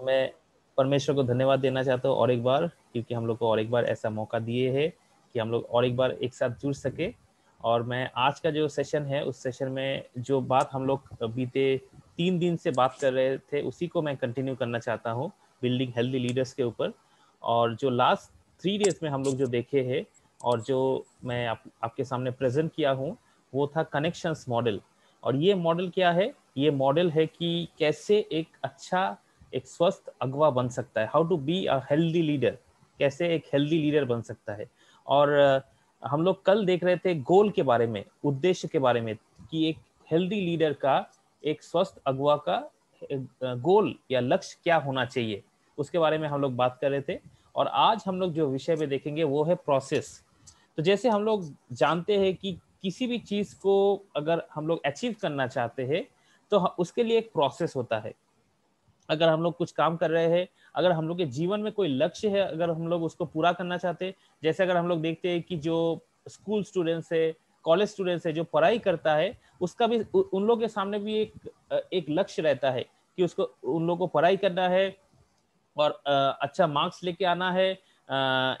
तो मैं परमेश्वर को धन्यवाद देना चाहता हूँ और एक बार क्योंकि हम लोग को और एक बार ऐसा मौका दिए है कि हम लोग और एक बार एक साथ जुड़ सके और मैं आज का जो सेशन है उस सेशन में जो बात हम लोग बीते तीन दिन से बात कर रहे थे उसी को मैं कंटिन्यू करना चाहता हूँ बिल्डिंग हेल्दी लीडर्स के ऊपर और जो लास्ट थ्री डेज में हम लोग जो देखे है और जो मैं आप, आपके सामने प्रेजेंट किया हूँ वो था कनेक्शंस मॉडल और ये मॉडल क्या है ये मॉडल है कि कैसे एक अच्छा एक स्वस्थ अगवा बन सकता है how to be a healthy leader कैसे एक हेल्दी लीडर बन सकता है और हम लोग कल देख रहे थे गोल के बारे में उद्देश्य के बारे में कि एक हेल्दी लीडर का एक स्वस्थ अगवा का गोल या लक्ष्य क्या होना चाहिए उसके बारे में हम लोग बात कर रहे थे और आज हम लोग जो विषय में देखेंगे वो है प्रोसेस तो जैसे हम लोग जानते हैं कि किसी भी चीज़ को अगर हम लोग अचीव करना चाहते हैं तो उसके लिए एक प्रोसेस होता है अगर हम लोग कुछ काम कर रहे हैं अगर हम लोग के जीवन में कोई लक्ष्य है अगर हम लोग उसको पूरा करना चाहते जैसे अगर हम लोग देखते हैं कि जो स्कूल स्टूडेंट्स है कॉलेज स्टूडेंट्स है जो पढ़ाई करता है उसका भी उन लोग के सामने भी एक एक लक्ष्य रहता है कि उसको उन लोग को पढ़ाई करना है और अच्छा मार्क्स लेके आना है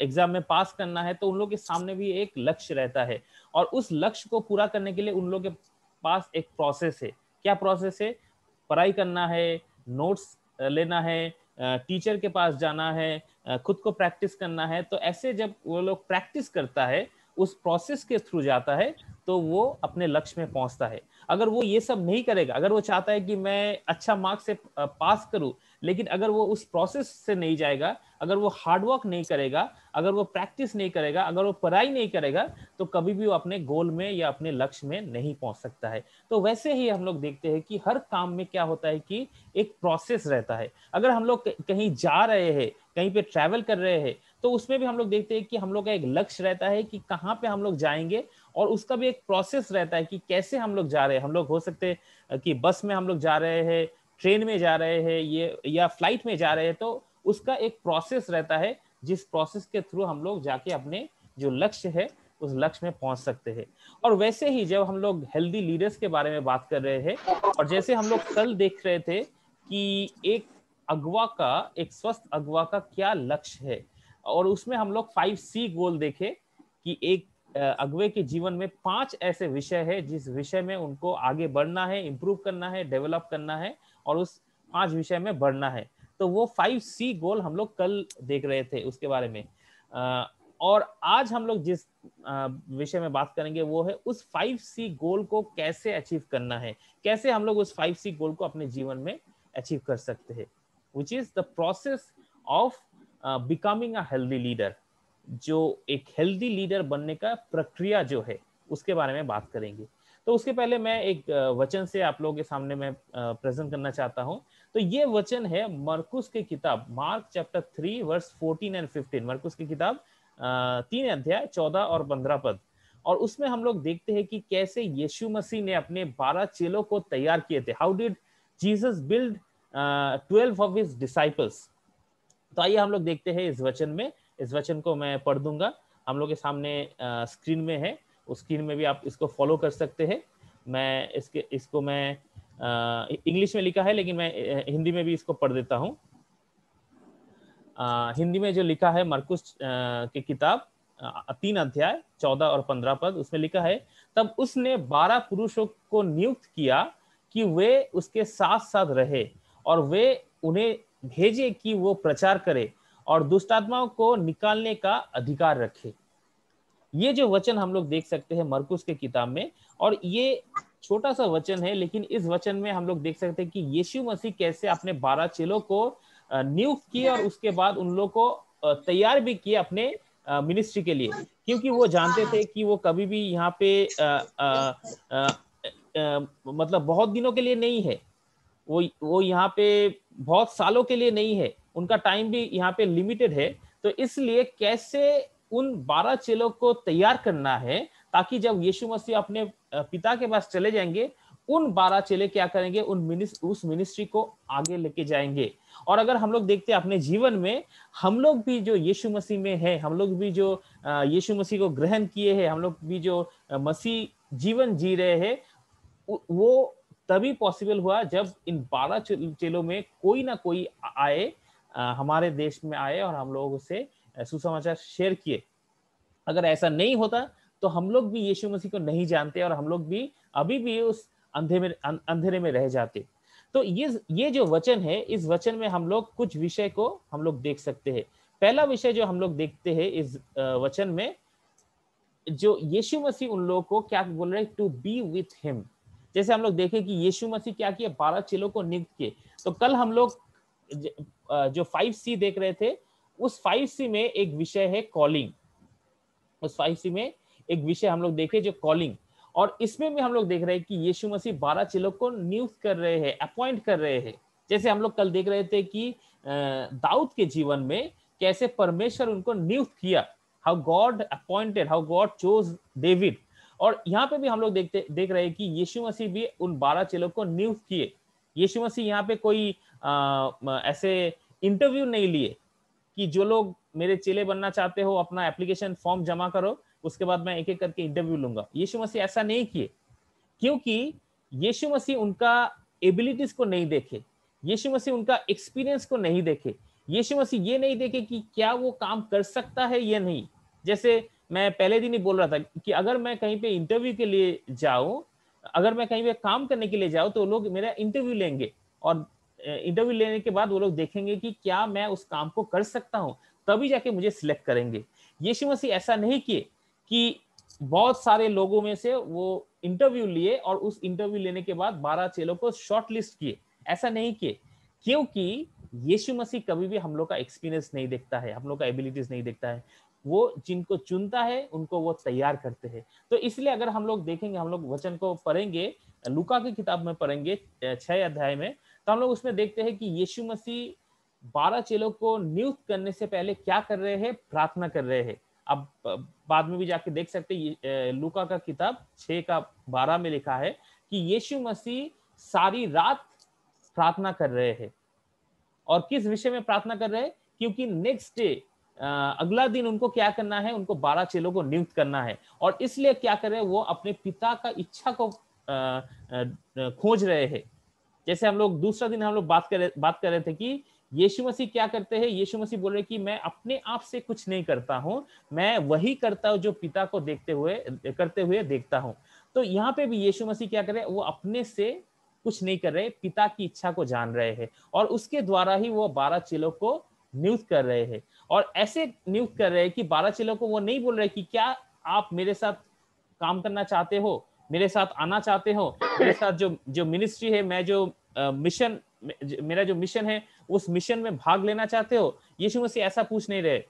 एग्जाम में पास करना है तो उन लोग के सामने भी एक लक्ष्य रहता है और उस लक्ष्य को पूरा करने के लिए उन लोग के पास एक प्रोसेस है क्या प्रोसेस है पढ़ाई करना है नोट्स लेना है टीचर के पास जाना है खुद को प्रैक्टिस करना है तो ऐसे जब वो लोग प्रैक्टिस करता है उस प्रोसेस के थ्रू जाता है तो वो अपने लक्ष्य में पहुंचता है अगर वो ये सब नहीं करेगा अगर वो चाहता है कि मैं अच्छा मार्क्स से पास करूं लेकिन अगर वो उस प्रोसेस से नहीं जाएगा अगर वो हार्डवर्क नहीं करेगा अगर वो प्रैक्टिस नहीं करेगा अगर वो पढ़ाई नहीं करेगा तो कभी भी वो अपने गोल में या अपने लक्ष्य में नहीं पहुंच सकता है तो वैसे ही हम लोग देखते हैं कि हर काम में क्या होता है कि एक प्रोसेस रहता है अगर हम लोग कहीं जा रहे हैं कहीं पे ट्रैवल कर रहे हैं तो उसमें भी हम लोग देखते हैं कि हम लोग का एक लक्ष्य रहता है कि कहाँ पे हम लोग जाएंगे और उसका भी एक प्रोसेस रहता है कि कैसे हम लोग जा रहे हैं हम लोग हो सकते हैं कि बस में हम लोग जा रहे हैं ट्रेन में जा रहे हैं ये या फ्लाइट में जा रहे हैं तो उसका एक प्रोसेस रहता है जिस प्रोसेस के थ्रू हम लोग जाके अपने जो लक्ष्य है उस लक्ष्य में पहुंच सकते हैं और वैसे ही जब हम लोग हेल्दी लीडर्स के बारे में बात कर रहे हैं और जैसे हम लोग कल देख रहे थे कि एक अगवा का एक स्वस्थ अगवा का क्या लक्ष्य है और उसमें हम लोग फाइव सी गोल देखे कि एक अगवे के जीवन में पांच ऐसे विषय है जिस विषय में उनको आगे बढ़ना है इम्प्रूव करना है डेवलप करना है और उस पांच विषय में बढ़ना है तो वो फाइव सी गोल हम लोग कल देख रहे थे उसके बारे में और आज हम लोग जिस विषय में बात करेंगे वो है उस फाइव सी गोल को कैसे अचीव करना है कैसे हम लोग उस फाइव सी गोल को अपने जीवन में अचीव कर सकते हैं which is the process of becoming a healthy leader जो एक हेल्दी लीडर बनने का प्रक्रिया जो है उसके बारे में बात करेंगे तो उसके पहले मैं एक वचन से आप लोगों के सामने मैं प्रेजेंट करना चाहता हूँ तो ये वचन है मरकुस की किताब Mark chapter three verse fourteen and fifteen Markus की किताब तीन अध्याय चौदह और पंद्रह पद और उसमें हम लोग देखते हैं कि कैसे यीशु मसीह ने अपने बारह चेलों को तैयार किए थे how did Jesus build twelve of his disciples तो आइए हम लोग देखते हैं इस वचन में इस वचन को मैं पढ़ दूंगा हम लोग के सामने स्क्रीन में है उस स्क्रीन में भी आप इसको फॉलो कर सकते हैं मैं इसके इसको मैं इंग्लिश में लिखा है लेकिन मैं हिंदी में भी इसको पढ़ देता हूँ हिंदी में जो लिखा है मरकुश की किताब तीन अध्याय चौदह और पंद्रह पद उसमें लिखा है तब उसने बारह पुरुषों को नियुक्त किया कि वे उसके साथ साथ रहे और वे उन्हें भेजे कि वो प्रचार करे और दुष्ट आत्माओं को निकालने का अधिकार रखे ये जो वचन हम लोग देख सकते हैं मरकुस के किताब में और ये छोटा सा वचन है लेकिन इस वचन में हम लोग देख सकते हैं कि यीशु मसीह कैसे अपने बारह चेलों को नियुक्त किए और उसके बाद उन लोग को तैयार भी किए अपने मिनिस्ट्री के लिए क्योंकि वो जानते थे कि वो कभी भी यहाँ पे आ, आ, आ, आ, मतलब बहुत दिनों के लिए नहीं है वो वो यहाँ पे बहुत सालों के लिए नहीं है उनका टाइम भी यहाँ पे लिमिटेड है तो इसलिए कैसे उन बारह चेलों को तैयार करना है ताकि जब यीशु मसीह अपने पिता के पास चले जाएंगे उन बारह चेले क्या करेंगे उन मिनिस, उस मिनिस्ट्री को आगे लेके जाएंगे और अगर हम लोग देखते हैं अपने जीवन में हम लोग भी जो यीशु मसीह में है हम लोग भी जो यीशु मसीह को ग्रहण किए हैं हम लोग भी जो मसीह जीवन जी रहे हैं वो तभी पॉसिबल हुआ जब इन बारह चेलों में कोई ना कोई आए हमारे देश में आए और हम लोग उसे सुसमाचार शेयर किए अगर ऐसा नहीं होता तो हम लोग भी यीशु मसीह को नहीं जानते और हम लोग भी अभी भी उस अंधे में अं, अंधेरे में रह जाते तो ये ये जो वचन है इस वचन में हम लोग कुछ विषय को हम लोग देख सकते हैं पहला विषय जो हम लोग देखते हैं इस वचन में जो यीशु मसीह उन लोगों को क्या बोल रहे हैं टू बी विथ हिम जैसे हम लोग देखे कि यीशु मसीह क्या किए बारह चेलों को नियुक्त किए तो कल हम लोग जो फाइव सी देख रहे थे उस फाइव सी में एक विषय है कॉलिंग उस फाइव सी में एक विषय हम लोग देखे जो कॉलिंग और इसमें भी हम लोग देख रहे हैं कि यीशु मसीह बारह चेलों को नियुक्त कर रहे हैं अपॉइंट कर रहे हैं जैसे हम लोग कल देख रहे थे कि दाऊद के जीवन में कैसे परमेश्वर उनको नियुक्त किया how God appointed how God chose David और यहाँ पे भी हम लोग देखते देख रहे हैं कि यीशु मसीह भी उन बारह चेलों को नियुक्त किए यीशु मसीह यहाँ पे कोई आ, ऐसे इंटरव्यू नहीं लिए कि जो लोग मेरे चेले बनना चाहते हो अपना एप्लीकेशन फॉर्म जमा करो उसके बाद मैं एक एक करके इंटरव्यू लूंगा यीशु मसीह ऐसा नहीं किए क्योंकि यीशु मसीह उनका एबिलिटीज को नहीं देखे यीशु मसीह उनका एक्सपीरियंस को नहीं देखे यीशु मसीह ये नहीं देखे कि क्या वो काम कर सकता है या नहीं जैसे मैं पहले दिन ही बोल रहा था कि अगर मैं कहीं पे इंटरव्यू के लिए जाऊं अगर मैं कहीं पे काम करने के लिए जाऊं तो लोग मेरा इंटरव्यू लेंगे और इंटरव्यू लेने के बाद वो लोग देखेंगे कि क्या मैं उस काम को कर सकता हूं तभी जाके मुझे सिलेक्ट करेंगे यीशु मसीह ऐसा नहीं किए कि बहुत सारे लोगों में से वो इंटरव्यू लिए और उस इंटरव्यू लेने के बाद बारह चेलों को शॉर्ट लिस्ट किए ऐसा नहीं किए क्योंकि यीशु मसीह कभी भी हम लोग का एक्सपीरियंस नहीं देखता है हम लोग का एबिलिटीज नहीं देखता है वो जिनको चुनता है उनको वो तैयार करते हैं तो इसलिए अगर हम लोग देखेंगे हम लोग वचन को पढ़ेंगे लुका की किताब में पढ़ेंगे छह अध्याय में तो हम लोग उसमें देखते हैं कि यीशु मसीह बारह चेलों को नियुक्त करने से पहले क्या कर रहे हैं प्रार्थना कर रहे हैं अब बाद में भी जाके देख सकते हैं लुका का किताब छः का बारह में लिखा है कि यीशु मसीह सारी रात प्रार्थना कर रहे हैं और किस विषय में प्रार्थना कर रहे हैं क्योंकि नेक्स्ट डे अगला दिन उनको क्या करना है उनको बारह चेलों को नियुक्त करना है और इसलिए क्या कर रहे हैं वो अपने पिता का इच्छा को खोज रहे हैं जैसे हम लोग दूसरा दिन हम लोग बात कर बात कर रहे थे कि यीशु मसीह क्या करते हैं यीशु मसीह बोल रहे कि मैं अपने आप से कुछ नहीं करता हूँ मैं वही करता हूं जो पिता को देखते हुए करते हुए देखता हूँ तो यहाँ पे भी यीशु मसीह क्या कर रहे वो अपने से कुछ नहीं कर रहे पिता की इच्छा को जान रहे हैं और उसके द्वारा ही वो बारह चेलों को नियुक्त कर रहे हैं और ऐसे नियुक्त कर रहे हैं कि बारह चेलों को वो नहीं बोल रहे कि क्या आप मेरे साथ काम करना चाहते हो मेरे साथ आना चाहते हो मेरे साथ जो जो मिनिस्ट्री है मैं जो मिशन मेरा जो मिशन है उस मिशन में भाग लेना चाहते हो यीशु मसीह ऐसा पूछ नहीं रहे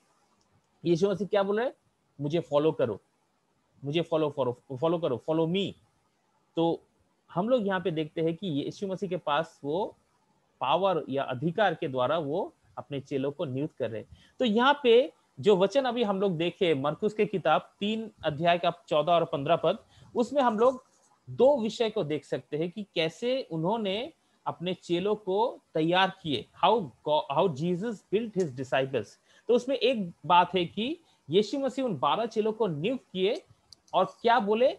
यीशु मसीह क्या बोल रहे मुझे फॉलो करो मुझे फॉलो फॉलो फॉलो करो फॉलो मी तो हम लोग यहाँ पे देखते हैं कि यीशु मसीह के पास वो पावर या अधिकार के द्वारा वो अपने चेलों को नियुक्त कर रहे हैं तो यहाँ पे जो वचन अभी हम लोग देखे मरकुस के किताब तीन अध्याय का चौदह और पंद्रह पद उसमें हम लोग दो विषय को देख सकते हैं कि कैसे उन्होंने अपने चेलों को तैयार किए how how Jesus built his disciples तो उसमें एक बात है कि यीशु मसीह उन बारह चेलों को नियुक्त किए और क्या बोले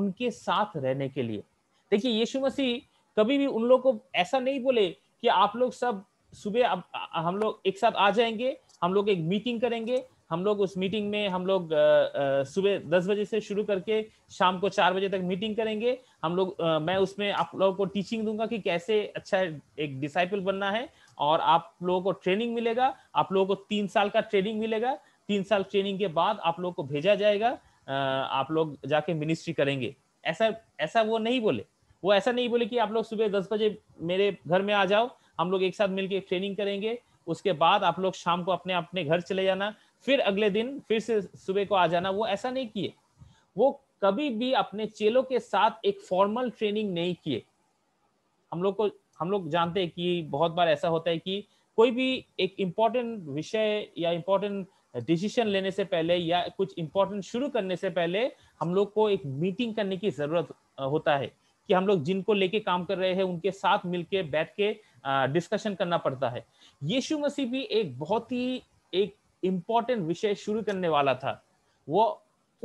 उनके साथ रहने के लिए देखिए यीशु मसीह कभी भी उन लोगों को ऐसा नहीं बोले कि आप लोग सब सुबह अब हम लोग एक साथ आ जाएंगे हम लोग एक मीटिंग करेंगे हम लोग उस मीटिंग में हम लोग सुबह दस बजे से शुरू करके शाम को चार बजे तक मीटिंग करेंगे हम लोग मैं उसमें आप लोगों को टीचिंग दूंगा कि कैसे अच्छा एक डिसाइपल बनना है और आप लोगों को ट्रेनिंग मिलेगा आप लोगों को तीन साल का ट्रेनिंग मिलेगा तीन साल ट्रेनिंग के बाद आप लोगों को भेजा जाएगा आप लोग जाके मिनिस्ट्री करेंगे ऐसा ऐसा वो नहीं बोले वो ऐसा नहीं बोले कि आप लोग सुबह दस बजे मेरे घर में आ जाओ हम लोग एक साथ मिलकर ट्रेनिंग करेंगे उसके बाद आप लोग शाम को अपने अपने घर चले जाना फिर अगले दिन फिर से सुबह को आ जाना वो ऐसा नहीं किए वो कभी भी अपने चेलों के साथ एक फॉर्मल ट्रेनिंग नहीं किए हम लोग को हम लोग जानते हैं कि बहुत बार ऐसा होता है कि कोई भी एक इम्पॉर्टेंट विषय या इम्पोर्टेंट डिसीजन लेने से पहले या कुछ इम्पोर्टेंट शुरू करने से पहले हम लोग को एक मीटिंग करने की जरूरत होता है कि हम लोग जिनको लेके काम कर रहे हैं उनके साथ मिलके बैठ के डिस्कशन करना पड़ता है यीशु मसीह भी एक बहुत ही एक इम्पॉर्टेंट विषय शुरू करने वाला था वो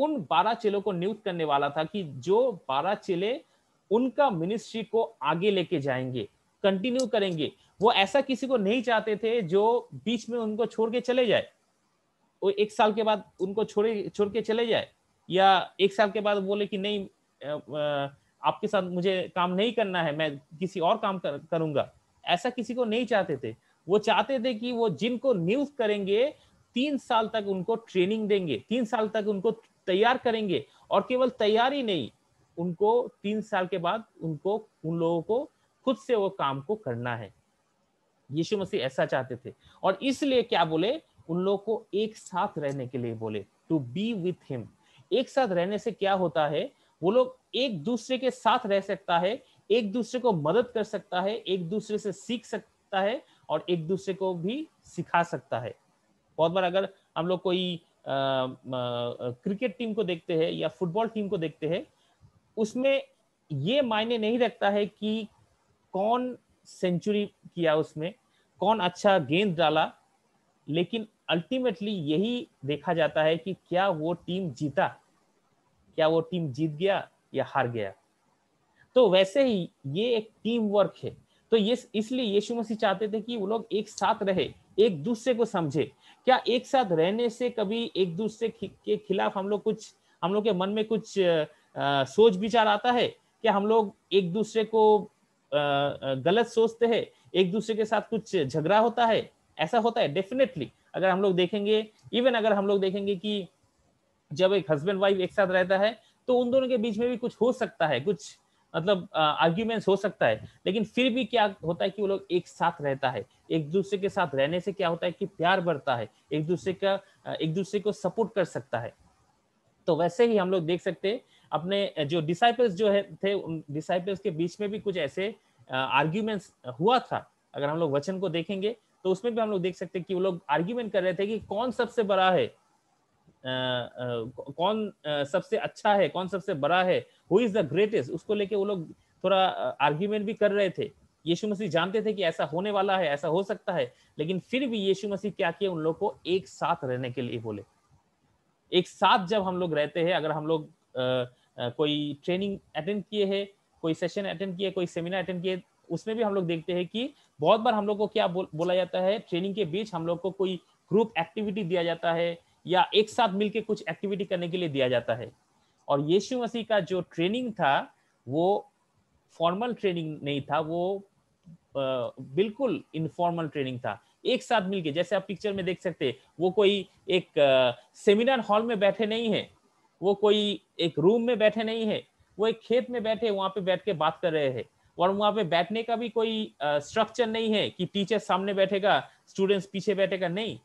उन बारह चेलों को नियुक्त करने वाला था कि जो बारह चेले उनका मिनिस्ट्री को आगे लेके जाएंगे कंटिन्यू करेंगे वो ऐसा किसी को नहीं चाहते थे जो बीच में उनको छोड़ के चले जाए वो एक साल के बाद उनको छोड़े छोड़ के चले जाए या एक साल के बाद बोले कि नहीं आपके साथ मुझे काम नहीं करना है मैं किसी और काम कर, करूंगा ऐसा किसी को नहीं चाहते थे वो चाहते थे कि वो जिनको नियुक्त करेंगे तीन साल तक उनको ट्रेनिंग देंगे तीन साल तक उनको तैयार करेंगे और केवल तैयारी नहीं उनको तीन साल के बाद उनको उन लोगों को खुद से वो काम को करना है यीशु मसीह ऐसा चाहते थे और इसलिए क्या बोले उन लोगों को एक साथ रहने के लिए बोले टू बी विथ हिम एक साथ रहने से क्या होता है वो लोग एक दूसरे के साथ रह सकता है एक दूसरे को मदद कर सकता है एक दूसरे से सीख सकता है और एक दूसरे को भी सिखा सकता है बहुत बार अगर हम लोग कोई आ, आ, क्रिकेट टीम को देखते हैं या फुटबॉल टीम को देखते हैं उसमें ये मायने नहीं रखता है कि कौन सेंचुरी किया उसमें कौन अच्छा गेंद डाला लेकिन अल्टीमेटली यही देखा जाता है कि क्या वो टीम जीता क्या वो टीम जीत गया या हार गया तो वैसे ही ये एक टीम वर्क है तो ये इसलिए यीशु मसीह चाहते थे कि वो लोग एक साथ रहे एक दूसरे को समझे क्या एक साथ रहने से कभी एक दूसरे के खिलाफ हम लोग कुछ हम लोग के मन में कुछ आ, सोच विचार आता है क्या हम लोग एक दूसरे को आ, गलत सोचते हैं एक दूसरे के साथ कुछ झगड़ा होता है ऐसा होता है डेफिनेटली अगर हम लोग देखेंगे इवन अगर हम लोग देखेंगे कि जब एक हस्बैंड वाइफ एक साथ रहता है तो उन दोनों के बीच में भी कुछ हो सकता है कुछ मतलब आर्ग्यूमेंट्स हो सकता है लेकिन फिर भी क्या होता है कि वो लोग एक साथ रहता है एक दूसरे के साथ रहने से क्या होता है कि प्यार बढ़ता है एक दूसरे का एक दूसरे को सपोर्ट कर सकता है तो वैसे ही हम लोग देख सकते हैं अपने जो डिसाइपल्स जो है थे उन डिसाइपल्स के बीच में भी कुछ ऐसे आर्ग्यूमेंट्स हुआ था अगर हम लोग वचन को देखेंगे तो उसमें भी हम लोग देख सकते हैं कि वो लोग आर्ग्यूमेंट कर रहे थे कि कौन सबसे बड़ा है आ, आ, कौन आ, सबसे अच्छा है कौन सबसे बड़ा है हु इज द ग्रेटेस्ट उसको लेके वो लोग थोड़ा आर्ग्यूमेंट भी कर रहे थे यीशु मसीह जानते थे कि ऐसा होने वाला है ऐसा हो सकता है लेकिन फिर भी यीशु मसीह क्या किए उन लोग को एक साथ रहने के लिए बोले एक साथ जब हम लोग रहते हैं अगर हम लोग कोई ट्रेनिंग अटेंड किए हैं कोई सेशन अटेंड किए कोई सेमिनार अटेंड किए उसमें भी हम लोग देखते हैं कि बहुत बार हम लोग को क्या बो, बोला जाता है ट्रेनिंग के बीच हम लोग को कोई ग्रुप एक्टिविटी दिया जाता है या एक साथ मिलकर कुछ एक्टिविटी करने के लिए दिया जाता है और यीशु मसीह का जो ट्रेनिंग था वो फॉर्मल ट्रेनिंग नहीं था वो बिल्कुल इनफॉर्मल ट्रेनिंग था एक साथ मिलके जैसे आप पिक्चर में देख सकते वो कोई एक सेमिनार हॉल में बैठे नहीं है वो कोई एक रूम में बैठे नहीं है वो एक खेत में बैठे वहां पे बैठ के बात कर रहे हैं और वहां पे बैठने का भी कोई स्ट्रक्चर नहीं है कि टीचर सामने बैठेगा स्टूडेंट्स पीछे बैठेगा नहीं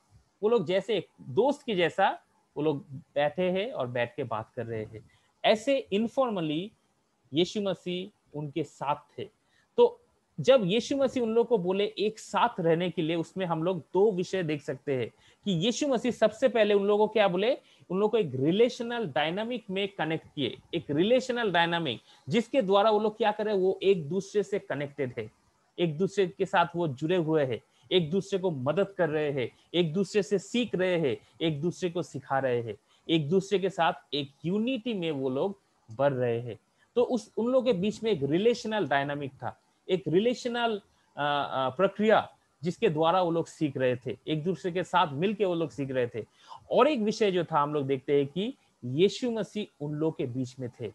वो लोग जैसे दोस्त के जैसा वो लोग बैठे हैं और बैठ के बात कर रहे हैं ऐसे इनफॉर्मली यीशु मसीह उनके साथ थे तो जब यीशु मसीह उन लोग को बोले एक साथ रहने के लिए उसमें हम लोग दो विषय देख सकते हैं कि यीशु मसीह सबसे पहले उन लोगों को क्या बोले उन लोगों को एक रिलेशनल डायनामिक में कनेक्ट किए एक रिलेशनल डायनामिक जिसके द्वारा वो लोग क्या करे वो एक दूसरे से कनेक्टेड है एक दूसरे के साथ वो जुड़े हुए है एक दूसरे को मदद कर रहे हैं एक दूसरे से सीख रहे हैं एक दूसरे को सिखा रहे हैं एक दूसरे के साथ एक यूनिटी में वो लोग बढ़ रहे हैं तो उस उन लोगों के बीच में एक रिलेशनल डायनामिक था एक रिलेशनल प्रक्रिया जिसके द्वारा वो लोग सीख रहे थे एक दूसरे के साथ मिलके वो लोग सीख रहे थे और एक विषय जो था हम लोग देखते हैं कि यीशु मसीह उन लोग के बीच में थे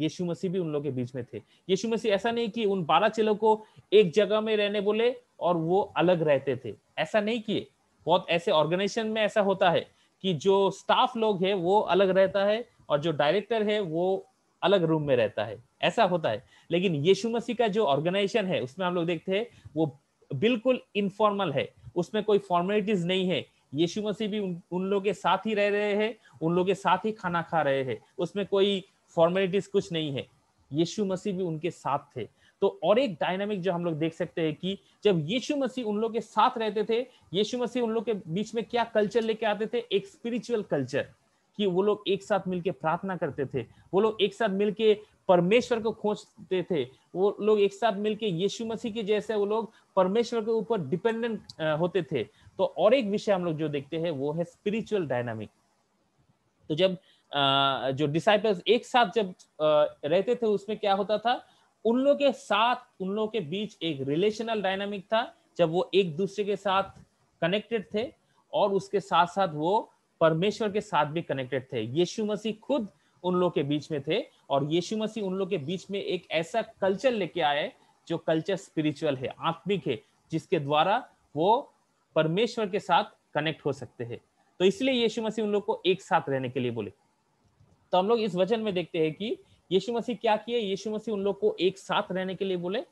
यीशु मसीह भी उन लोगों के बीच में थे यीशु मसीह ऐसा नहीं कि उन बारह चेलों को एक जगह में रहने बोले और वो अलग रहते थे ऐसा नहीं किए बहुत ऐसे ऑर्गेनाइजेशन में ऐसा होता है कि जो स्टाफ लोग है वो अलग रहता है और जो डायरेक्टर है वो अलग रूम में रहता है ऐसा होता है लेकिन यीशु मसीह का जो ऑर्गेनाइजेशन है उसमें हम लोग देखते हैं वो बिल्कुल इनफॉर्मल है उसमें कोई फॉर्मेलिटीज नहीं है यीशु मसीह भी उन, उन लोगों के साथ ही रह रहे हैं उन लोगों के साथ ही खाना खा रहे हैं उसमें कोई फॉर्मेलिटीज कुछ नहीं है यीशु मसीह भी उनके साथ थे तो और एक डायनामिक जो हम लोग देख सकते हैं कि जब यीशु मसीह उन लोग के साथ रहते थे यीशु मसीह उन लोग के बीच में क्या कल्चर लेके आते थे एक स्पिरिचुअल कल्चर कि वो लोग एक साथ मिलके प्रार्थना करते थे वो लोग एक साथ मिलके परमेश्वर को खोजते थे वो लोग एक साथ मिलके यीशु मसीह के जैसे वो लोग परमेश्वर के ऊपर डिपेंडेंट होते थे तो और एक विषय हम लोग जो देखते हैं वो है स्पिरिचुअल डायनामिक तो जब जो डिसाइपल्स एक साथ जब रहते थे उसमें क्या होता था उन लोग के साथ उन लोग के बीच एक रिलेशनल डायनामिक था जब वो एक दूसरे के साथ कनेक्टेड थे और उसके साथ साथ वो परमेश्वर के साथ भी कनेक्टेड थे यीशु मसीह खुद उन लोग के बीच में थे और यीशु मसीह उन लोग के बीच में एक ऐसा कल्चर लेके आए जो कल्चर स्पिरिचुअल है आत्मिक है जिसके द्वारा वो परमेश्वर के साथ कनेक्ट हो सकते हैं तो इसलिए यीशु मसीह उन लोग को एक साथ रहने के लिए बोले तो हम लोग इस वचन में देखते हैं कि यीशु मसीह क्या किए यीशु मसीह उन लोग को एक साथ रहने के लिए बोले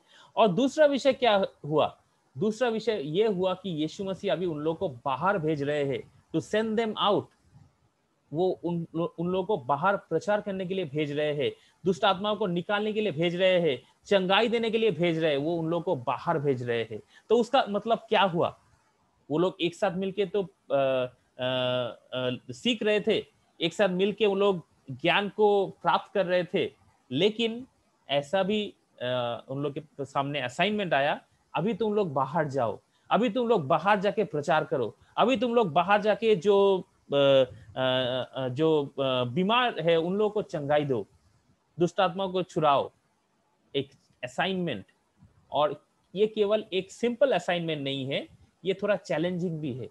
और दूसरा विषय क्या हुआ दूसरा विषय ये हुआ कि यीशु मसीह अभी उन लोग को बाहर भेज रहे हैं टू सेंड देम आउट वो उन उन लोगों को बाहर प्रचार करने के लिए भेज रहे हैं दुष्ट आत्माओं को निकालने के लिए भेज रहे हैं चंगाई देने के लिए भेज रहे हैं वो उन लोगों को बाहर भेज रहे हैं तो उसका मतलब क्या हुआ वो लोग एक साथ मिलके तो आ, आ, आ, सीख रहे थे एक साथ मिलके वो लोग ज्ञान को प्राप्त कर रहे थे लेकिन ऐसा भी उन लोग के सामने असाइनमेंट आया अभी तुम लोग बाहर जाओ अभी तुम लोग बाहर जाके प्रचार करो अभी तुम लोग बाहर जाके जो जो बीमार है उन लोगों को चंगाई दो दुष्ट आत्मा को छुड़ाओ एक असाइनमेंट और ये केवल एक सिंपल असाइनमेंट नहीं है ये थोड़ा चैलेंजिंग भी है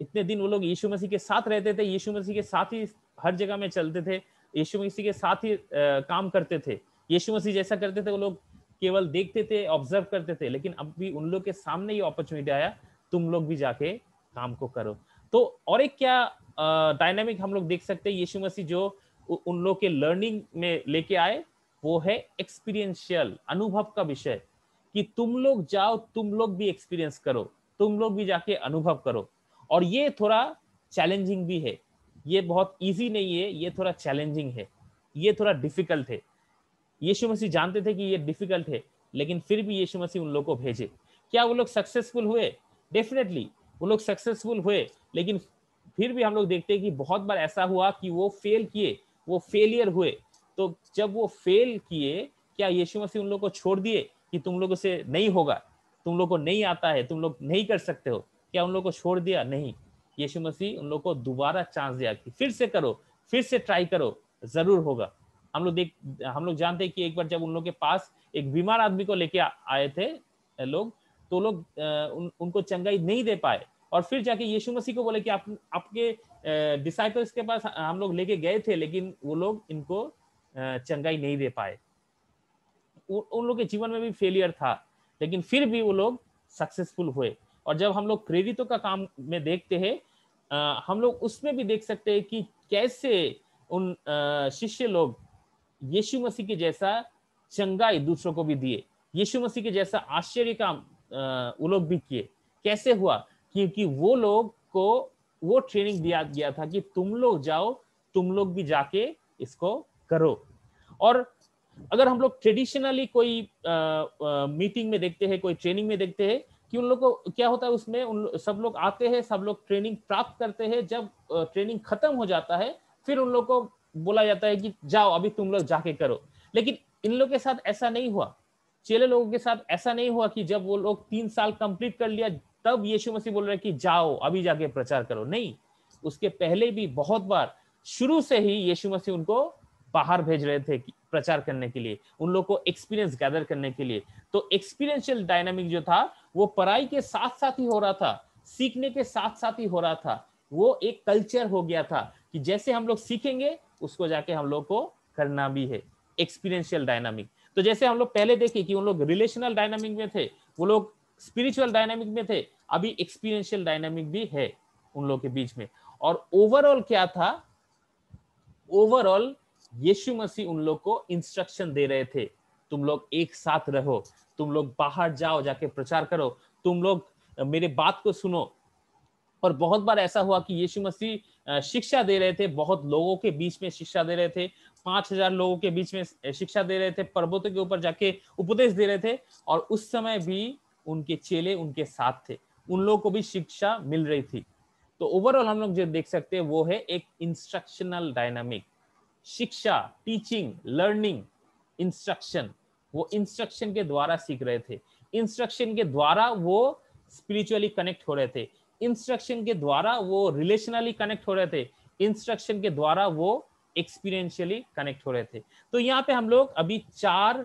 इतने दिन वो लोग यीशु मसीह के साथ रहते थे यीशु मसीह के साथ ही हर जगह में चलते थे यीशु मसीह के साथ ही काम करते थे यीशु मसीह जैसा करते थे वो लोग केवल देखते थे ऑब्जर्व करते थे लेकिन अब भी उन लोग के सामने ये अपॉर्चुनिटी आया तुम लोग भी जाके काम को करो तो और एक क्या डायनामिक हम लोग देख सकते हैं यीशु मसीह जो उन लोग के लर्निंग में लेके आए वो है एक्सपीरियंशियल अनुभव का विषय कि तुम लोग जाओ तुम लोग भी एक्सपीरियंस करो तुम लोग भी जाके अनुभव करो और ये थोड़ा चैलेंजिंग भी है ये बहुत ईजी नहीं है ये थोड़ा चैलेंजिंग है ये थोड़ा डिफिकल्ट है यीशु मसीह जानते थे कि ये डिफिकल्ट है लेकिन फिर भी यीशु मसीह उन लोगों को भेजे क्या वो लोग सक्सेसफुल हुए डेफिनेटली वो लोग सक्सेसफुल हुए लेकिन फिर भी हम लोग देखते हैं कि बहुत बार ऐसा हुआ कि वो फेल किए वो फेलियर हुए तो जब वो फेल किए क्या यीशु मसीह उन लोग को छोड़ दिए कि तुम लोगों से नहीं होगा तुम लोग को नहीं आता है तुम लोग नहीं कर सकते हो क्या उन लोग को छोड़ दिया नहीं यीशु मसीह उन लोग को दोबारा चांस दिया कि फिर से करो फिर से ट्राई करो जरूर होगा हम लोग देख हम लोग जानते हैं कि एक बार जब उन लोग के पास एक बीमार आदमी को लेके आए थे लोग तो लोग उन, उनको चंगाई नहीं दे पाए और फिर जाके यीशु मसीह को बोले कि आप आपके डिसाइपल्स के पास हम लोग लेके गए थे लेकिन वो लोग इनको चंगाई नहीं दे पाए उन लोग के जीवन में भी फेलियर था लेकिन फिर भी वो लोग सक्सेसफुल हुए और जब हम लोग प्रेरितों का काम में देखते हैं हम लोग उसमें भी देख सकते हैं कि कैसे उन शिष्य लोग यीशु मसीह के जैसा चंगाई दूसरों को भी दिए यीशु मसीह के जैसा आश्चर्य काम वो लोग भी किए कैसे हुआ क्योंकि वो लोग को वो ट्रेनिंग दिया गया था कि तुम लोग जाओ तुम लोग भी जाके इसको करो और अगर हम लोग ट्रेडिशनली कोई आ, आ, मीटिंग में देखते हैं कोई ट्रेनिंग में देखते हैं कि उन लोग को क्या होता है उसमें उन सब लोग आते हैं सब लोग ट्रेनिंग प्राप्त करते हैं जब ट्रेनिंग खत्म हो जाता है फिर उन लोग को बोला जाता है कि जाओ अभी तुम लोग जाके करो लेकिन इन लोग के साथ ऐसा नहीं हुआ चेले लोगों के साथ ऐसा नहीं हुआ कि जब वो लोग तीन साल कंप्लीट कर लिया तब यीशु मसीह बोल रहे कि जाओ अभी जाके प्रचार करो नहीं उसके पहले भी बहुत बार शुरू से ही यीशु मसीह उनको बाहर भेज रहे थे कि प्रचार करने के लिए उन लोग को एक्सपीरियंस गैदर करने के लिए तो एक्सपीरियंशियल डायनामिक जो था वो पढ़ाई के साथ साथ ही हो रहा था सीखने के साथ साथ ही हो रहा था वो एक कल्चर हो गया था कि जैसे हम लोग सीखेंगे उसको जाके हम लोग को करना भी है एक्सपीरियंशियल डायनामिक तो जैसे हम लोग पहले देखे कि उन लोग रिलेशनल डायनामिक में थे वो लोग स्पिरिचुअल डायनामिक में थे अभी एक्सपीरियंशियल डायनामिक भी है उन लोगों के बीच में और ओवरऑल क्या था ओवरऑल यीशु मसीह उन लोग को इंस्ट्रक्शन दे रहे थे तुम लोग एक साथ रहो तुम लोग बाहर जाओ जाके प्रचार करो तुम लोग मेरे बात को सुनो और बहुत बार ऐसा हुआ कि यीशु मसीह शिक्षा दे रहे थे बहुत लोगों के बीच में शिक्षा दे रहे थे पांच हजार लोगों के बीच में शिक्षा दे रहे थे पर्वतों के ऊपर जाके उपदेश दे रहे थे और उस समय भी उनके चेले उनके साथ थे उन लोगों को भी शिक्षा मिल रही थी तो ओवरऑल हम लोग जो देख सकते हैं वो है एक इंस्ट्रक्शनल डायनामिक शिक्षा टीचिंग लर्निंग इंस्ट्रक्शन वो इंस्ट्रक्शन के द्वारा सीख रहे थे इंस्ट्रक्शन के द्वारा वो स्पिरिचुअली कनेक्ट हो रहे थे इंस्ट्रक्शन के द्वारा वो रिलेशनली कनेक्ट हो रहे थे इंस्ट्रक्शन के द्वारा वो एक्सपीरियंशियली कनेक्ट हो रहे थे तो यहाँ पे हम लोग अभी चार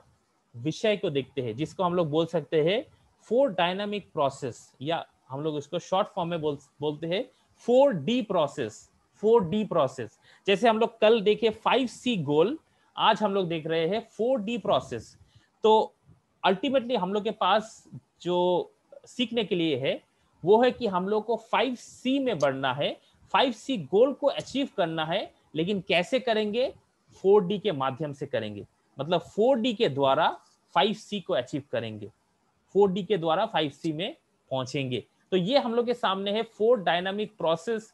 विषय को देखते हैं जिसको हम लोग बोल सकते हैं फोर डायनामिक प्रोसेस या हम लोग इसको शॉर्ट फॉर्म में बोल, बोलते हैं four D process four D process जैसे हम लोग कल देखे फाइव सी गोल आज हम लोग देख रहे हैं फोर डी प्रोसेस तो अल्टीमेटली हम लोग के पास जो सीखने के लिए है वो है कि हम लोग को फाइव सी में बढ़ना है फाइव सी गोल को अचीव करना है लेकिन कैसे करेंगे फोर डी के माध्यम से करेंगे मतलब फोर डी के द्वारा फाइव सी को अचीव करेंगे फोर डी के द्वारा फाइव सी में पहुंचेंगे तो ये हम लोग के सामने है फोर डायनामिक प्रोसेस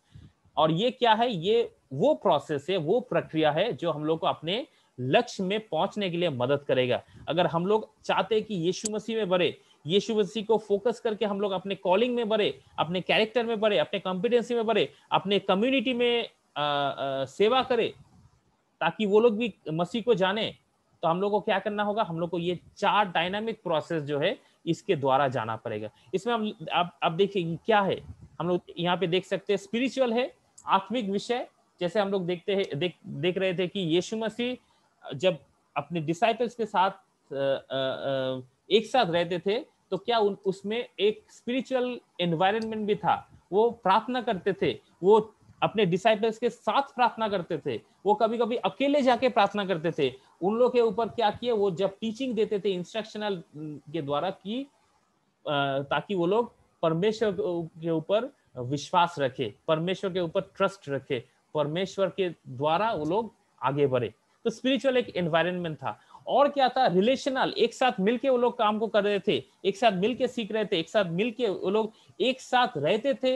और ये क्या है ये वो प्रोसेस है वो प्रक्रिया है जो हम लोग को अपने लक्ष्य में पहुंचने के लिए मदद करेगा अगर हम लोग चाहते हैं कि यीशु मसीह में बढ़े यीशु मसीह को फोकस करके हम लोग अपने कॉलिंग में बढ़े अपने कैरेक्टर में बढ़े अपने कॉम्पिटेंसी में बढ़े अपने कम्युनिटी में आ, आ, सेवा करें ताकि वो लोग भी मसीह को जाने तो हम लोग को क्या करना होगा हम लोग को ये चार डायनामिक प्रोसेस जो है इसके द्वारा जाना पड़ेगा इसमें हम आप, आप देखिए क्या है हम लोग यहाँ पे देख सकते हैं स्पिरिचुअल है आत्मिक विषय जैसे हम लोग देखते हैं देख देख रहे थे कि यीशु मसीह जब अपने डिसाइपल्स के साथ एक साथ रहते थे तो क्या उन उसमें एक स्पिरिचुअल एनवायरनमेंट भी था वो प्रार्थना करते थे वो अपने डिसाइपल्स के साथ प्रार्थना करते थे वो कभी कभी अकेले जाके प्रार्थना करते थे उन लोग के ऊपर क्या किए वो जब टीचिंग देते थे इंस्ट्रक्शनल के द्वारा कि ताकि वो लोग परमेश्वर के ऊपर विश्वास रखे परमेश्वर के ऊपर ट्रस्ट रखे परमेश्वर के द्वारा वो लोग आगे बढ़े तो स्पिरिचुअल एक एनवायरनमेंट था और क्या था रिलेशनल एक साथ मिलके वो लोग काम को कर रहे थे एक साथ मिलके सीख रहे थे एक साथ मिलके वो लोग एक साथ रहते थे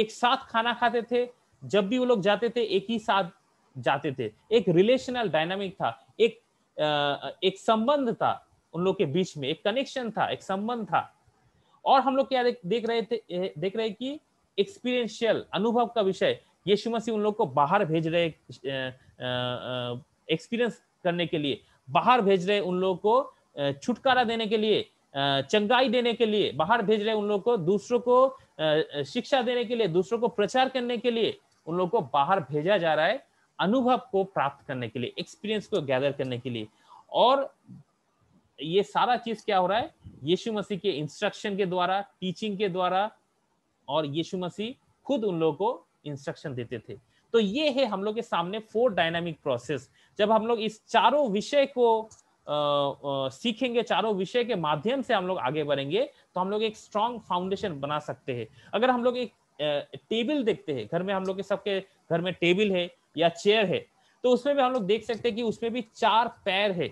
एक साथ खाना खाते थे जब भी वो लोग जाते थे एक ही साथ जाते थे एक रिलेशनल डायनामिक था एक एक संबंध था उन लोग के बीच में एक कनेक्शन था एक संबंध था और हम लोग क्या देख रहे थे देख रहे कि एक्सपीरियंशियल अनुभव का विषय यीशु मसीह उन लोग को बाहर भेज रहे एक्सपीरियंस करने के लिए बाहर भेज रहे उन लोगों को छुटकारा देने के लिए चंगाई देने के लिए बाहर भेज रहे उन लोग को दूसरों को शिक्षा देने के लिए दूसरों को प्रचार करने के लिए उन लोगों को बाहर भेजा जा रहा है अनुभव को प्राप्त करने के लिए एक्सपीरियंस को गैदर करने के लिए और ये सारा चीज क्या हो रहा है यीशु मसीह के इंस्ट्रक्शन के द्वारा टीचिंग के द्वारा और यीशु मसीह खुद उन लोगों को इंस्ट्रक्शन देते थे तो ये है हम लोग के सामने फोर डायनामिक प्रोसेस जब हम लोग इस चारों विषय को आ, आ, सीखेंगे चारों विषय के माध्यम से हम लोग आगे बढ़ेंगे तो हम लोग एक स्ट्रांग फाउंडेशन बना सकते हैं अगर हम लोग एक टेबल देखते हैं घर में हम लोग के सबके घर में टेबल है या चेयर है तो उसमें भी हम लोग देख सकते हैं कि उसमें भी चार पैर है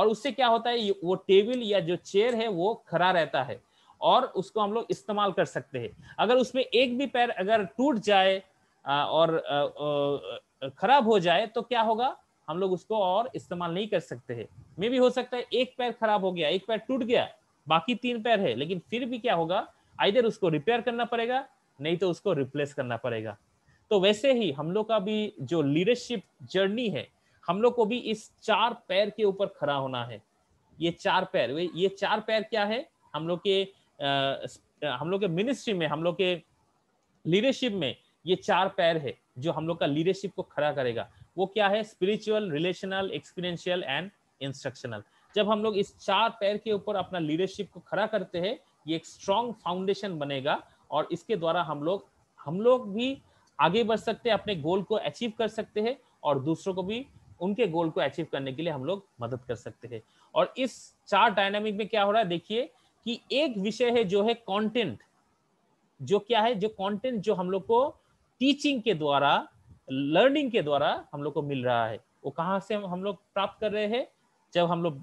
और उससे क्या होता है वो टेबल या जो चेयर है वो खड़ा रहता है और उसको हम लोग इस्तेमाल कर सकते हैं अगर उसमें एक भी पैर अगर टूट जाए और खराब हो जाए तो क्या होगा हम लोग उसको और इस्तेमाल नहीं कर सकते हैं मे भी हो सकता है एक पैर खराब हो गया एक पैर टूट गया बाकी तीन पैर है लेकिन फिर भी क्या होगा आइधर उसको रिपेयर करना पड़ेगा नहीं तो उसको रिप्लेस करना पड़ेगा तो वैसे ही हम लोग का भी जो लीडरशिप जर्नी है हम लोग को भी इस चार पैर के ऊपर खड़ा होना है ये चार पैर ये चार पैर क्या है हम लोग के हम लोग के मिनिस्ट्री में हम लोग के लीडरशिप में ये चार पैर है जो हम लोग का लीडरशिप को खड़ा करेगा वो क्या है spiritual relational experiential and instructional जब हम लोग इस चार पैर के ऊपर अपना लीडरशिप को खड़ा करते हैं ये एक स्ट्रॉन्ग फाउंडेशन बनेगा और इसके द्वारा हम लोग हम लोग भी आगे बढ़ सकते हैं अपने गोल को अचीव कर सकते हैं और दूसरों को भी उनके गोल को अचीव करने के लिए हम लोग मदद कर सकते हैं और इस चार डायनामिक में क्या हो रहा है देखिए कि एक विषय है जो है कंटेंट जो क्या है जो कंटेंट जो हम लोग को टीचिंग के द्वारा लर्निंग के द्वारा हम लोग को मिल रहा है वो कहाँ से हम लोग प्राप्त कर रहे हैं जब हम लोग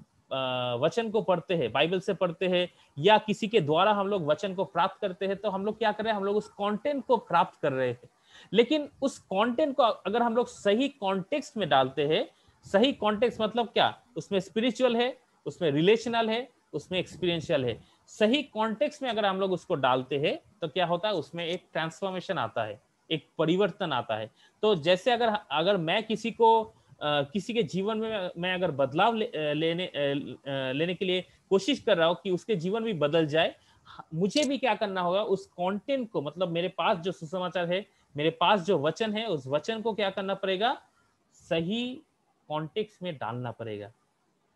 वचन को पढ़ते हैं बाइबल से पढ़ते हैं या किसी के द्वारा हम लोग वचन को प्राप्त करते हैं तो हम लोग क्या कर रहे हैं हम लोग उस कंटेंट को प्राप्त कर रहे हैं लेकिन उस कंटेंट को अगर हम लोग सही कॉन्टेक्स्ट में डालते हैं सही कॉन्टेक्स्ट मतलब क्या उसमें स्पिरिचुअल है उसमें रिलेशनल है उसमें एक्सपीरियंशियल है सही कॉन्टेक्स में अगर हम लोग उसको डालते हैं तो क्या होता है उसमें एक ट्रांसफॉर्मेशन आता है एक परिवर्तन आता है तो जैसे अगर अगर मैं किसी को आ, किसी के जीवन में मैं अगर बदलाव ले, लेने लेने के लिए कोशिश कर रहा हूँ कि उसके जीवन भी बदल जाए मुझे भी क्या करना होगा उस कंटेंट को मतलब मेरे पास जो सुसमाचार है मेरे पास जो वचन है उस वचन को क्या करना पड़ेगा सही कॉन्टेक्स में डालना पड़ेगा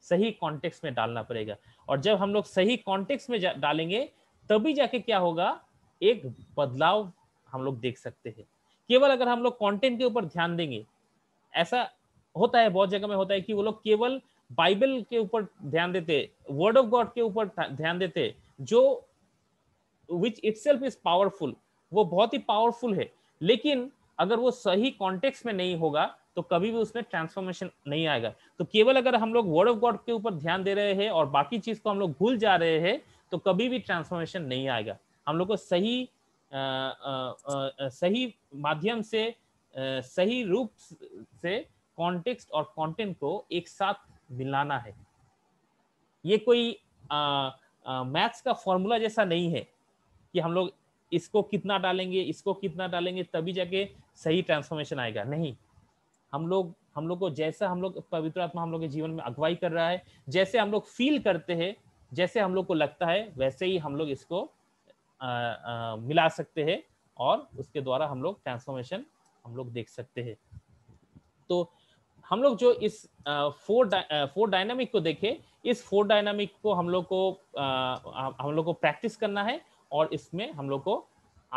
सही कॉन्टेक्स्ट में डालना पड़ेगा और जब हम लोग सही कॉन्टेक्स्ट में डालेंगे तभी जाके क्या होगा एक बदलाव हम लोग देख सकते हैं केवल अगर हम लोग कॉन्टेंट के ऊपर ध्यान देंगे ऐसा होता है बहुत जगह में होता है कि वो लोग केवल बाइबल के ऊपर ध्यान देते वर्ड ऑफ गॉड के ऊपर ध्यान देते जो which itself is powerful वो बहुत ही पावरफुल है लेकिन अगर वो सही कॉन्टेक्स्ट में नहीं होगा तो कभी भी उसमें ट्रांसफॉर्मेशन नहीं आएगा तो केवल अगर हम लोग वर्ड ऑफ गॉड के ऊपर ध्यान दे रहे हैं और बाकी चीज को हम लोग भूल जा रहे हैं तो कभी भी ट्रांसफॉर्मेशन नहीं आएगा हम लोग को सही आ, आ, आ, सही माध्यम से सही रूप से कॉन्टेक्स्ट और कंटेंट को एक साथ मिलाना है ये कोई मैथ्स का फॉर्मूला जैसा नहीं है कि हम लोग इसको कितना डालेंगे इसको कितना डालेंगे तभी जाके सही ट्रांसफॉर्मेशन आएगा नहीं हम लोग हम लोग को जैसा हम लोग पवित्र आत्मा हम लोग के जीवन में अगुवाई कर रहा है जैसे हम लोग फील करते हैं जैसे हम लोग को लगता है वैसे ही हम लोग इसको आ, आ, मिला सकते हैं और उसके द्वारा हम लोग ट्रांसफॉर्मेशन हम लोग देख सकते हैं तो हम लोग जो इस फोर फोर डायनामिक को देखे इस फोर डायनामिक को हम लोग को हम लोग को प्रैक्टिस करना है और इसमें हम लोग को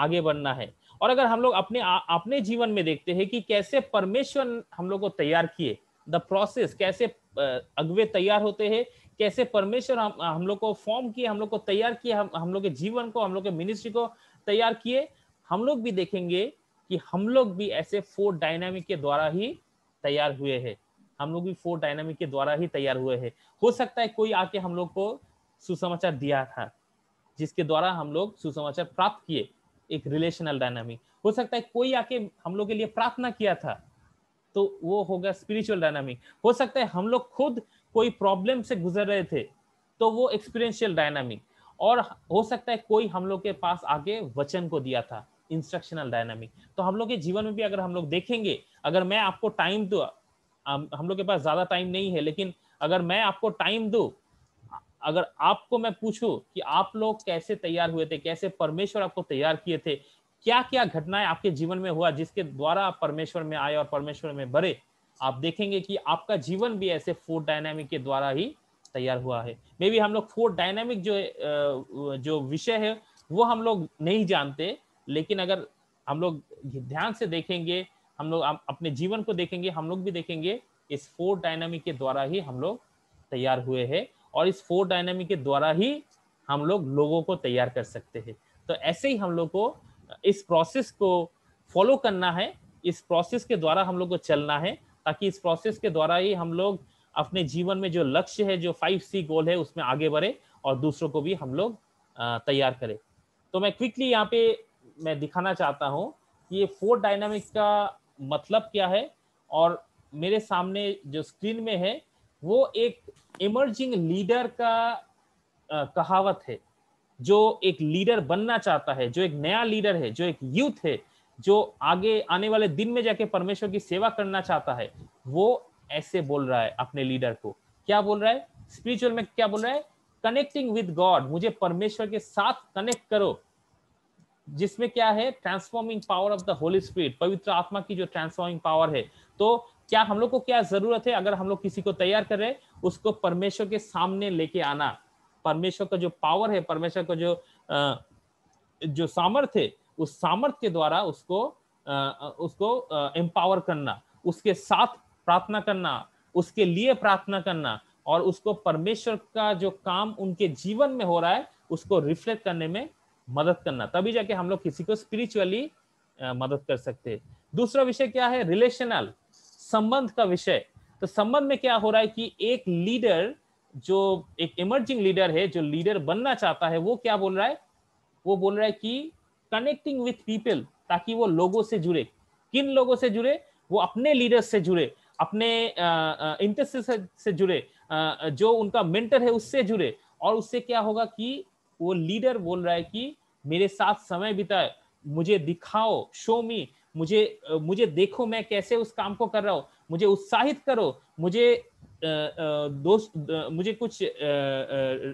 आगे बढ़ना है और अगर हम लोग अपने अपने जीवन में देखते हैं कि कैसे परमेश्वर हम लोग को तैयार किए द प्रोसेस कैसे अगवे तैयार होते हैं कैसे परमेश्वर हम हम लोग को फॉर्म किए हम लोग को तैयार किए हम हम लोग के जीवन को हम लोग के मिनिस्ट्री को तैयार किए हम लोग भी देखेंगे कि हम लोग भी ऐसे फोर डायनामिक के द्वारा ही तैयार हुए हैं हम लोग भी फोर डायनामिक के द्वारा ही तैयार हुए हैं हो सकता है कोई आके हम लोग को सुसमाचार दिया था जिसके द्वारा हम लोग सुसमाचार प्राप्त किए एक रिलेशनल डायनामिक हो सकता है कोई आके हम लोग के लिए प्रार्थना किया था तो वो होगा स्पिरिचुअल डायनामिक हो सकता है हम लोग खुद कोई प्रॉब्लम से गुजर रहे थे तो वो एक्सपीरियंशियल डायनामिक और हो सकता है कोई हम लोग के पास आके वचन को दिया था इंस्ट्रक्शनल डायनामिक तो हम लोग के जीवन में भी अगर हम लोग देखेंगे अगर मैं आपको टाइम दू हम लोग के पास ज्यादा टाइम नहीं है लेकिन अगर मैं आपको टाइम दू अगर आपको मैं पूछूं कि आप लोग कैसे तैयार हुए थे कैसे परमेश्वर आपको तैयार किए थे क्या क्या घटनाएं आपके जीवन में हुआ जिसके द्वारा आप परमेश्वर में आए और परमेश्वर में भरे आप देखेंगे कि आपका जीवन भी ऐसे फोर डायनामिक के द्वारा ही तैयार हुआ है मे बी हम लोग फोर डायनामिक जो जो विषय है वो हम लोग नहीं जानते लेकिन अगर हम लोग ध्यान से देखेंगे हम लोग अपने जीवन को देखेंगे हम लोग भी देखेंगे इस फोर डायनामिक के द्वारा ही हम लोग तैयार हुए हैं और इस फोर डायनेमिक के द्वारा ही हम लोग लोगों को तैयार कर सकते हैं तो ऐसे ही हम लोग को इस प्रोसेस को फॉलो करना है इस प्रोसेस के द्वारा हम लोग को चलना है ताकि इस प्रोसेस के द्वारा ही हम लोग अपने जीवन में जो लक्ष्य है जो फाइव सी गोल है उसमें आगे बढ़े और दूसरों को भी हम लोग तैयार करें तो मैं क्विकली यहाँ पे मैं दिखाना चाहता हूँ ये फोर डायनामिक्स का मतलब क्या है और मेरे सामने जो स्क्रीन में है वो एक इमर्जिंग लीडर का आ, कहावत है जो एक लीडर बनना चाहता है जो एक नया लीडर है जो एक यूथ है जो आगे आने वाले दिन में जाके परमेश्वर की सेवा करना चाहता है वो ऐसे बोल रहा है अपने लीडर को क्या बोल रहा है स्पिरिचुअल में क्या बोल रहा है कनेक्टिंग विद गॉड मुझे परमेश्वर के साथ कनेक्ट करो जिसमें क्या है transforming power of the holy spirit पवित्र आत्मा की जो ट्रांसफॉर्मिंग पावर है तो क्या हम लोग को क्या जरूरत है अगर हम लोग किसी को तैयार कर रहे उसको परमेश्वर के सामने लेके आना परमेश्वर का जो पावर है परमेश्वर का जो जो सामर्थ्य है उस सामर्थ्य के द्वारा उसको उसको एम्पावर करना उसके साथ प्रार्थना करना उसके लिए प्रार्थना करना और उसको परमेश्वर का जो काम उनके जीवन में हो रहा है उसको रिफ्लेक्ट करने में मदद करना तभी जाके हम लोग किसी को स्पिरिचुअली मदद कर सकते हैं दूसरा विषय क्या है रिलेशनल संबंध का विषय तो संबंध में क्या हो रहा है कि एक लीडर जो एक इमर्जिंग लीडर है जो लीडर बनना चाहता है वो क्या बोल रहा है वो बोल रहा है कि कनेक्टिंग विथ पीपल ताकि वो लोगों से जुड़े किन लोगों से जुड़े वो अपने लीडर से जुड़े अपने इंटरेस्ट से, से जुड़े जो उनका मेंटर है उससे जुड़े और उससे क्या होगा कि वो लीडर बोल रहा है कि मेरे साथ समय बिताए मुझे दिखाओ शो मी मुझे मुझे देखो मैं कैसे उस काम को कर रहा हूँ मुझे उत्साहित करो मुझे दोस्त मुझे कुछ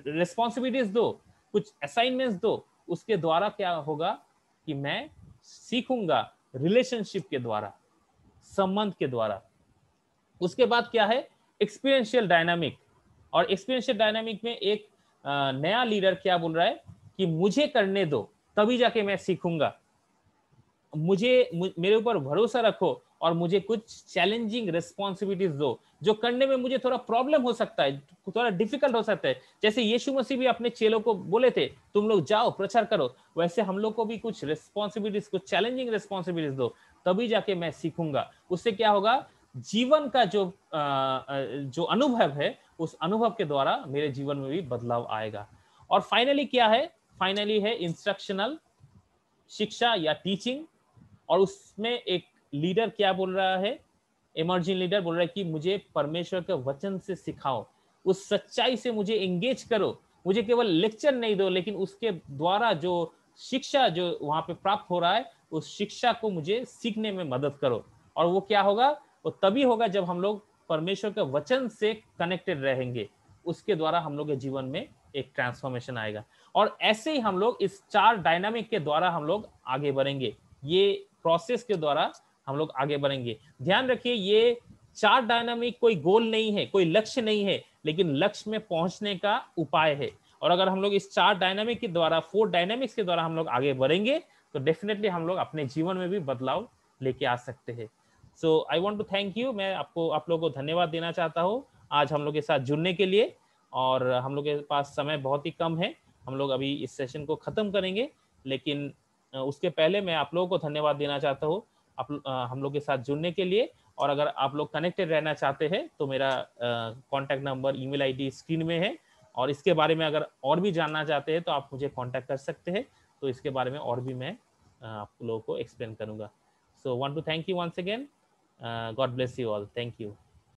रिस्पॉन्सिबिलिटीज दो कुछ असाइनमेंट्स दो उसके द्वारा क्या होगा कि मैं सीखूंगा रिलेशनशिप के द्वारा संबंध के द्वारा उसके बाद क्या है एक्सपीरियंशियल डायनामिक और एक्सपीरियंशियल डायनामिक में एक नया लीडर क्या बोल रहा है कि मुझे करने दो तभी जाके मैं सीखूंगा मुझे मेरे ऊपर भरोसा रखो और मुझे कुछ चैलेंजिंग रिस्पॉन्सिबिलिटीज दो जो करने में मुझे थोड़ा प्रॉब्लम हो सकता है थोड़ा डिफिकल्ट हो सकता है जैसे यीशु मसीह भी अपने चेलों को बोले थे तुम लोग जाओ प्रचार करो वैसे हम लोग को भी कुछ रिस्पॉन्सिबिलिटीज कुछ चैलेंजिंग रिस्पॉन्सिबिलिटीज दो तभी जाके मैं सीखूंगा उससे क्या होगा जीवन का जो जो अनुभव है उस अनुभव के द्वारा मेरे जीवन में भी बदलाव आएगा और फाइनली क्या है फाइनली है इंस्ट्रक्शनल शिक्षा या टीचिंग और उसमें एक लीडर क्या बोल रहा है इमर्जिंग लीडर बोल रहा है कि मुझे परमेश्वर के वचन से सिखाओ उस सच्चाई से मुझे एंगेज करो मुझे केवल लेक्चर नहीं दो लेकिन उसके द्वारा जो शिक्षा जो वहां पे प्राप्त हो रहा है उस शिक्षा को मुझे सीखने में मदद करो और वो क्या होगा वो तभी होगा जब हम लोग परमेश्वर के वचन से कनेक्टेड रहेंगे उसके द्वारा हम लोग के जीवन में एक ट्रांसफॉर्मेशन आएगा और ऐसे ही हम लोग इस चार डायनामिक के द्वारा हम लोग आगे बढ़ेंगे ये प्रोसेस के द्वारा हम लोग आगे बढ़ेंगे ध्यान रखिए ये चार डायनामिक कोई गोल नहीं है कोई लक्ष्य नहीं है लेकिन लक्ष्य में पहुंचने का उपाय है और अगर हम लोग इस चार डायनामिक के द्वारा फोर डायनामिक्स के द्वारा हम लोग आगे बढ़ेंगे तो डेफिनेटली हम लोग अपने जीवन में भी बदलाव लेके आ सकते हैं so I want to thank you मैं आपको आप लोगों को धन्यवाद देना चाहता हूँ आज हम लोग के साथ जुड़ने के लिए और हम लोग के पास समय बहुत ही कम है हम लोग अभी इस सेशन को ख़त्म करेंगे लेकिन उसके पहले मैं आप लोगों को धन्यवाद देना चाहता हूँ आप हम लोग के साथ जुड़ने के लिए और अगर आप लोग कनेक्टेड रहना चाहते हैं तो मेरा contact number email ID screen में है और इसके बारे में अगर और भी जानना चाहते हैं तो आप मुझे कॉन्टैक्ट कर सकते हैं तो इसके बारे में और भी मैं आप लोगों को एक्सप्लेन करूँगा so want to thank you once again God bless you all thank you